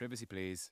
Privacy, please.